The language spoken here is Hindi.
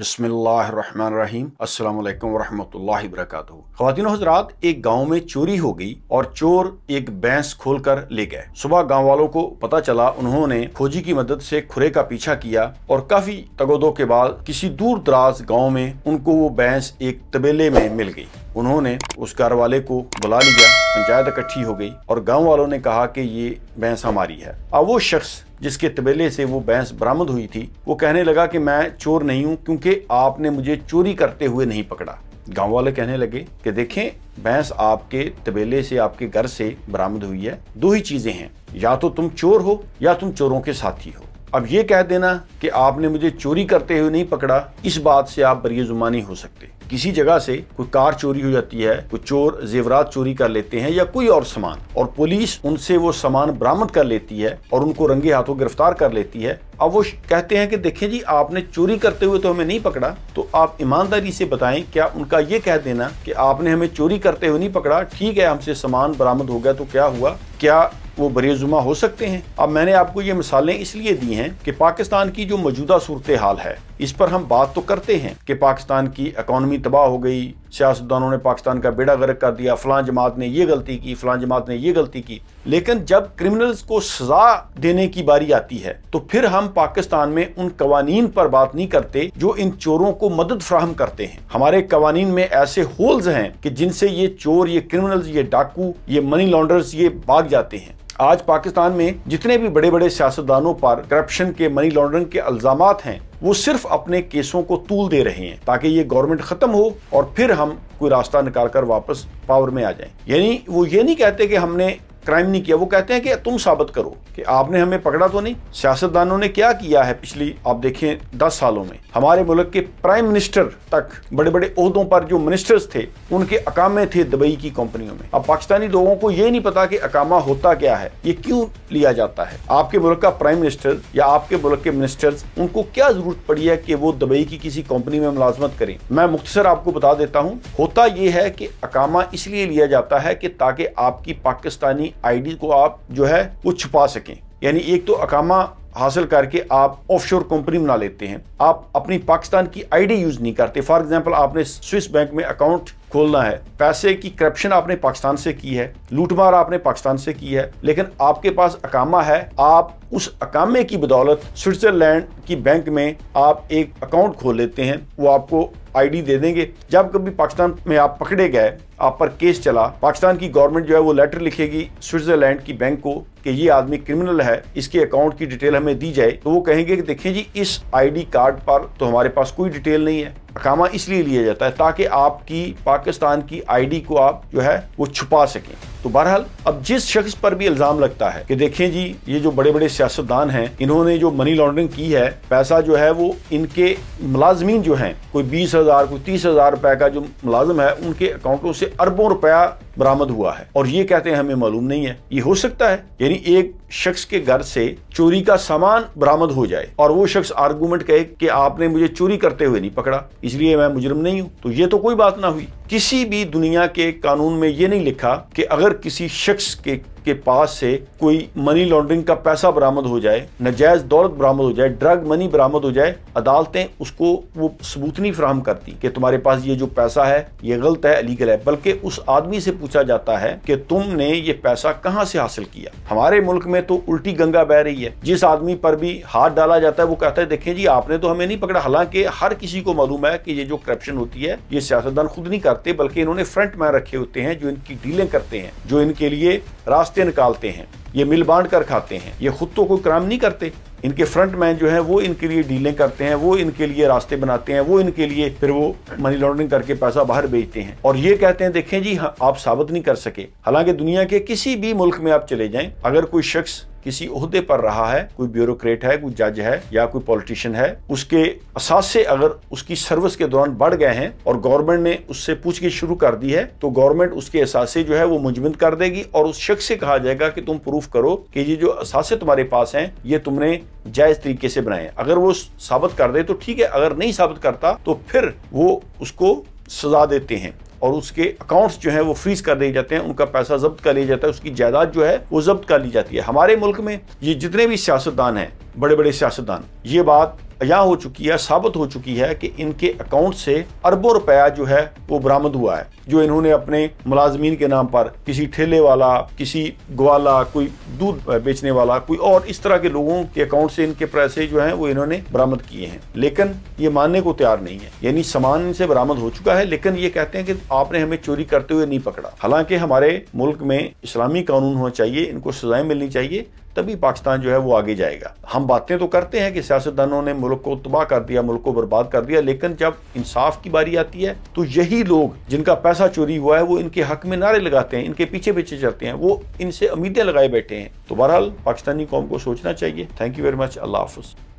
बिसमीम अल्लाम वरहमल वरक खातिन हजरात एक गांव में चोरी हो गई और चोर एक बैंस खोलकर ले गए सुबह गांव वालों को पता चला उन्होंने खोजी की मदद से खुरे का पीछा किया और काफी तगोदों के बाद किसी दूर दराज गाँव में उनको वो बैंस एक तबेले में मिल गई उन्होंने उस घर वाले को बुला लिया पंचायत इकट्ठी हो गई और गाँव वालों ने कहा कि ये बैंस हमारी है अब वो शख्स जिसके तबेले से वो बैंस बरामद हुई थी वो कहने लगा कि मैं चोर नहीं हूँ क्योंकि आपने मुझे चोरी करते हुए नहीं पकड़ा गांव वाले कहने लगे कि देखें भैंस आपके तबेले से आपके घर से बरामद हुई है दो ही चीजें हैं या तो तुम चोर हो या तुम चोरों के साथी हो अब ये कह देना कि आपने मुझे चोरी करते हुए नहीं पकड़ा इस बात से आप बरी जुमानी हो सकते किसी जगह से कोई कार चोरी हो जाती है कोई चोर जेवरात चोरी कर लेते हैं या कोई और सामान और पुलिस उनसे वो सामान बरामद कर लेती है और उनको रंगे हाथों गिरफ्तार कर लेती है अब वो कहते हैं कि देखें जी आपने चोरी करते हुए तो हमें नहीं पकड़ा तो आप ईमानदारी से बताएं क्या उनका ये कह देना कि आपने हमें चोरी करते हुए नहीं पकड़ा ठीक है हमसे सामान बरामद हो गया तो क्या हुआ क्या वो बरेजुमा हो सकते हैं अब मैंने आपको ये मिसालें इसलिए दी हैं कि पाकिस्तान की जो मौजूदा सूरत हाल है इस पर हम बात तो करते हैं कि पाकिस्तान की इकानमी तबाह हो गई सियासतदानों ने पाकिस्तान का बेड़ा गर्क कर दिया फलां जमात ने यह गलती की फलां जमात ने यह गलती की लेकिन जब क्रिमिनल्स को सजा देने की बारी आती है तो फिर हम पाकिस्तान में उन कवानीन पर बात नहीं करते जो इन चोरों को मदद फ्राहम करते हैं हमारे कवानीन में ऐसे होल्स हैं कि जिनसे ये चोर ये क्रिमिनल्स ये डाकू ये मनी लॉन्डर्स ये भाग जाते हैं आज पाकिस्तान में जितने भी बड़े बड़े सियासतदानों पर करप्शन के मनी लॉन्ड्रिंग के अल्जाम हैं वो सिर्फ अपने केसों को तूल दे रहे हैं ताकि ये गवर्नमेंट खत्म हो और फिर हम कोई रास्ता निकाल कर वापस पावर में आ जाए यानी वो ये नहीं कहते कि हमने क्राइम नहीं किया वो कहते हैं कि तुम साबित करो कि आपने हमें पकड़ा तो नहीं सियासतदानों ने क्या किया है पिछली आप देखें दस सालों में हमारे मुल्क के प्राइम मिनिस्टर तक बड़े बड़े अहदों पर जो मिनिस्टर्स थे उनके अकामे थे दुबई की कंपनियों में अब पाकिस्तानी लोगों को ये नहीं पता कि अकामा होता क्या है ये क्यों लिया जाता है आपके मुल्क का प्राइम मिनिस्टर या आपके मुल्क के मिनिस्टर्स उनको क्या जरूरत पड़ी है कि वो दुबई की किसी कंपनी में मुलाजमत करें मैं मुख्तसर आपको बता देता हूँ होता यह है कि अकामा इसलिए लिया जाता है कि ताकि आपकी पाकिस्तानी आईडी को आप जो है वो छुपा सकें यानी एक तो अकामा हासिल करके आप ऑफशोर कंपनी बना लेते हैं आप अपनी पाकिस्तान की आईडी यूज नहीं करते फॉर एग्जांपल आपने स्विस बैंक में अकाउंट खोलना है पैसे की करप्शन आपने पाकिस्तान से की है लूटमार आपने पाकिस्तान से की है लेकिन आपके पास अकामा है आप उस अकामे की बदौलत स्विट्ज़रलैंड की बैंक में आप एक अकाउंट खोल लेते हैं वो आपको आईडी दे देंगे जब कभी पाकिस्तान में आप पकड़े गए आप पर केस चला पाकिस्तान की गवर्नमेंट जो है वो लेटर लिखेगी स्विट्जरलैंड की बैंक को कि ये आदमी क्रिमिनल है इसके अकाउंट की डिटेल हमें दी जाए तो वो कहेंगे कि देखें जी इस आईडी कार्ड पर तो हमारे पास कोई डिटेल नहीं है अकामा इसलिए लिया जाता है ताकि आपकी पाकिस्तान की आईडी को आप जो है वो छुपा सकें तो बहरहाल अब जिस शख्स पर भी इल्ज़ाम लगता है कि देखें जी ये जो बड़े बड़े सियासतदान हैं इन्होंने जो मनी लॉन्ड्रिंग की है पैसा जो है वो इनके मुलाजमीन जो हैं कोई बीस हज़ार कोई तीस हज़ार रुपये का जो मुलाजम है उनके अकाउंटों से अरबों रुपया बरामद हुआ है और ये कहते हैं हमें मालूम नहीं है ये हो सकता है यानी एक शख्स के घर से चोरी का सामान बरामद हो जाए और वो शख्स आर्गूमेंट कहे कि आपने मुझे चोरी करते हुए नहीं पकड़ा इसलिए मैं मुजरम नहीं हूँ तो ये तो कोई बात ना हुई किसी भी दुनिया के कानून में ये नहीं लिखा कि अगर किसी शख्स के के पास से कोई मनी लॉन्ड्रिंग का पैसा बरामद हो जाए नजायज दौलत बरामद हो जाए ड्रग मनी बरामद हो जाए अदालतें उसको वो सबूत नहीं फ्राहम करती कि तुम्हारे पास ये जो पैसा है ये गलत है अलीगल है बल्कि उस आदमी से पूछा जाता है कि तुमने ये पैसा कहाँ से हासिल किया हमारे मुल्क में तो उल्टी गंगा बह रही है जिस आदमी पर भी हाथ डाला जाता है वो कहता है देखें जी आपने तो हमें नहीं पकड़ा हालांकि हर किसी को मालूम है कि ये जो करप्शन होती है ये सियासतदान खुद नहीं करते बल्कि इन्होंने फ्रंट मैन रखे होते हैं जो इनकी डीलें करते हैं जो इनके लिए रास्ते रास्ते निकालते हैं ये मिल बांट कर खाते हैं ये खुद तो कोई क्राइम नहीं करते इनके फ्रंट मैन जो है वो इनके लिए डीलें करते हैं वो इनके लिए रास्ते बनाते हैं वो इनके लिए फिर वो मनी लॉन्ड्रिंग करके पैसा बाहर भेजते हैं और ये कहते हैं देखें जी हाँ, आप साबित नहीं कर सके हालांकि दुनिया के किसी भी मुल्क में आप चले जाएं अगर कोई शख्स किसी अहदे पर रहा है कोई ब्यूरोक्रेट है कोई जज है या कोई पॉलिटिशियन है उसके असासे अगर उसकी सर्विस के दौरान बढ़ गए हैं और गवर्नमेंट ने उससे पूछगिछ शुरू कर दी है तो गवर्नमेंट उसके असासे जो है वो मुजमिन कर देगी और उस शख्स से कहा जाएगा कि तुम प्रूफ करो कि ये जो असासे तुम्हारे पास हैं ये तुमने जायज तरीके से बनाए अगर वो साबित कर दे तो ठीक है अगर नहीं साबित करता तो फिर वो उसको सजा देते हैं और उसके अकाउंट्स जो हैं वो फ्रीज कर दिए जाते हैं उनका पैसा जब्त कर लिया जाता है उसकी जायदाद जो है वो जब्त कर ली जाती है हमारे मुल्क में ये जितने भी सियासतदान हैं बड़े बड़े सियासतदान ये बात अजा हो चुकी है साबित हो चुकी है कि इनके अकाउंट से अरबों रुपया जो है वो बरामद हुआ है जो इन्होंने अपने मुलाजमीन के नाम पर किसी ठेले वाला किसी ग्वाला कोई दूध बेचने वाला कोई और इस तरह के लोगों के अकाउंट से इनके पैसे जो है वो इन्होंने बरामद किए हैं लेकिन ये मानने को तैयार नहीं है यानी सामान इनसे बरामद हो चुका है लेकिन ये कहते हैं कि आपने हमें चोरी करते हुए नहीं पकड़ा हालांकि हमारे मुल्क में इस्लामी कानून होना चाहिए इनको सजाएं मिलनी चाहिए तभी पाकिस्तान जो है वो आगे जाएगा हम बातें तो करते हैं कि सियासतदानों ने मुल्क को तबाह कर दिया मुल्क को बर्बाद कर दिया लेकिन जब इंसाफ की बारी आती है तो यही लोग जिनका पैसा चोरी हुआ है वो इनके हक में नारे लगाते हैं इनके पीछे पीछे चलते हैं वो इनसे उम्मीदें लगाए बैठे हैं तो बहरहाल पाकिस्तानी कौम को सोचना चाहिए थैंक यू वेरी मच अल्लाह हाफिज़